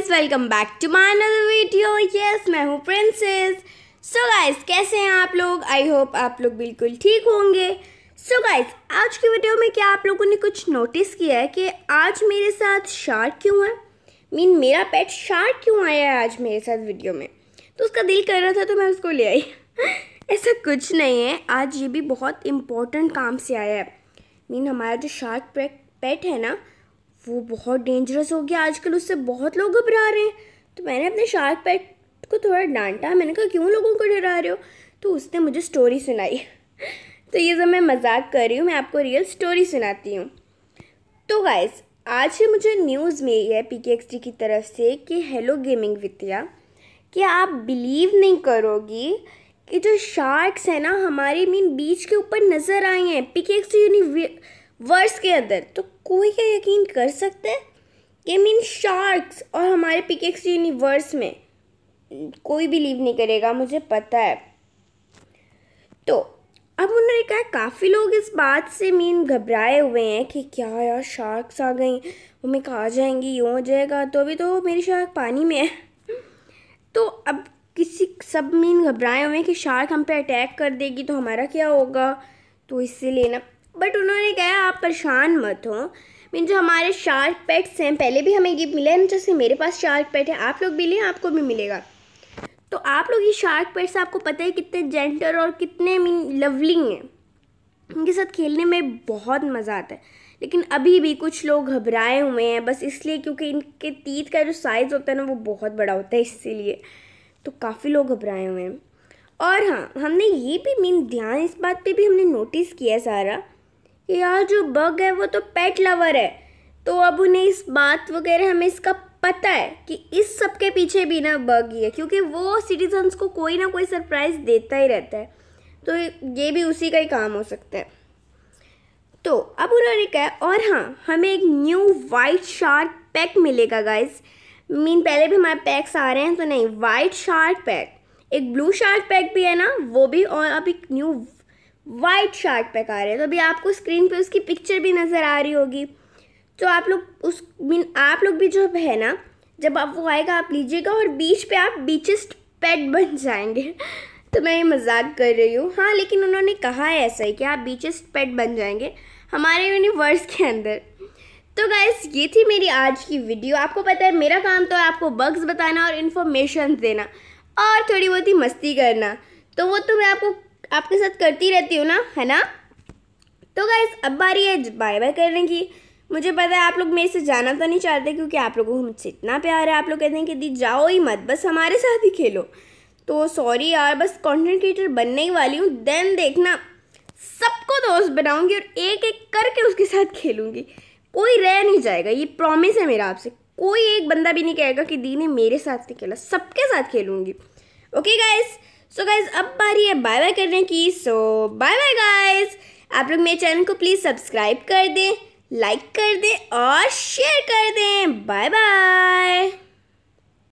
guys welcome back to my another video yes मैं हूँ princess so guys कैसे हैं आप लोग आई होप आप लोग बिल्कुल ठीक होंगे सो so गाइस आज की वीडियो में क्या आप लोगों ने कुछ नोटिस किया है कि आज मेरे साथ शार्क क्यों है मीन मेरा पेट शार्क क्यों आया है आज मेरे साथ वीडियो में तो उसका दिल कर रहा था तो मैं उसको ले आई ऐसा कुछ नहीं है आज ये भी बहुत इम्पोर्टेंट काम से आया है मीन हमारा जो शार्क पेट है ना वो बहुत डेंजरस हो गया आजकल उससे बहुत लोग घबरा रहे हैं तो मैंने अपने शार्क पेट को थोड़ा डांटा मैंने कहा क्यों लोगों को डरा रहे हो तो उसने मुझे स्टोरी सुनाई तो ये सब मैं मजाक कर रही हूँ मैं आपको रियल स्टोरी सुनाती हूँ तो गाइज आज ही मुझे न्यूज़ मिली है पी की तरफ से कि हेलो गेमिंग विद्या कि आप बिलीव नहीं करोगी कि जो शार्क्स हैं ना हमारे मीन बीच के ऊपर नज़र आए हैं पी के एक्स यूनिवर्स वर्ष के अंदर तो कोई क्या यकीन कर सकता है कि मीन शार्क्स और हमारे पिकेक्स यूनिवर्स में कोई बिलीव नहीं करेगा मुझे पता है तो अब उन्होंने कहा काफ़ी लोग इस बात से मीन घबराए हुए हैं कि क्या यार शार्क्स आ गई वो मैं जाएंगी यूँ हो जाएगा तो अभी तो मेरी शार्क पानी में है तो अब किसी सब मीन घबराए हुए हैं कि शार्क हम पे अटैक कर देगी तो हमारा क्या होगा तो इससे लेना बट उन्होंने कहा आप परेशान मत हो मीन जो हमारे शार्क पेट्स हैं पहले भी हमें ये मिले हैं जैसे मेरे पास शार्क पेट है आप लोग भी लें आपको भी मिलेगा तो आप लोग ये शार्क पेट्स आपको पता है कितने जेंटर और कितने मीन लवली हैं उनके साथ खेलने में बहुत मज़ा आता है लेकिन अभी भी कुछ लोग घबराए हुए हैं बस इसलिए क्योंकि इनके तीत का जो साइज़ होता है ना वो बहुत बड़ा होता है इसीलिए तो काफ़ी लोग घबराए हुए हैं और हाँ हमने ये भी मीन ध्यान इस बात पे भी हमने नोटिस किया सारा यार जो बग है वो तो पेट लवर है तो अब उन्हें इस बात वगैरह हमें इसका पता है कि इस सब के पीछे भी ना बग ही है क्योंकि वो सिटीजन्स को कोई ना कोई सरप्राइज़ देता ही रहता है तो ये भी उसी का ही काम हो सकता है तो अब उन्होंने कहा और हाँ हमें एक न्यू वाइट शार्क पैक मिलेगा गाइज मीन पहले भी हमारे पैक्स आ रहे हैं तो नहीं वाइट शार्क पैक एक ब्लू शार्क पैक भी है ना वो भी और अब एक न्यू वाइट शार्ट पे रहे हैं तो अभी आपको स्क्रीन पे उसकी पिक्चर भी नज़र आ रही होगी तो आप लोग उस मीन आप लोग भी जो है ना जब आप वो आएगा आप लीजिएगा और बीच पे आप बीचेस्ट पेट बन जाएंगे तो मैं ये मजाक कर रही हूँ हाँ लेकिन उन्होंने कहा है ऐसा ही कि आप बीचेस्ट पेट बन जाएंगे हमारे यूनिवर्स के अंदर तो गाइस ये थी मेरी आज की वीडियो आपको पता है मेरा काम तो है आपको बग्स बताना और इन्फॉर्मेशन देना और थोड़ी बहुत ही मस्ती करना तो वो तो मैं आपको आपके साथ करती रहती हूँ ना है ना तो गाइज अब बारी है बाय बाय करने की मुझे पता है आप लोग मेरे से जाना तो नहीं चाहते क्योंकि आप लोगों को मुझसे इतना प्यार है आप लोग कहते हैं कि दी जाओ ही मत बस हमारे साथ ही खेलो तो सॉरी यार बस कंटेंट क्रिएटर बनने ही वाली हूँ देन देखना सबको दोस्त बनाऊंगी और एक एक करके उसके साथ खेलूंगी कोई रह नहीं जाएगा ये प्रॉमिस है मेरा आपसे कोई एक बंदा भी नहीं कहेगा कि दी ने मेरे साथ नहीं खेला सबके साथ खेलूंगी ओके गाइज़ सो गाइज अब बारी है बाय बाय करने की सो बाय बाय गाइज आप लोग मेरे चैनल को प्लीज़ सब्सक्राइब कर दें लाइक कर दें और शेयर कर दें बाय बाय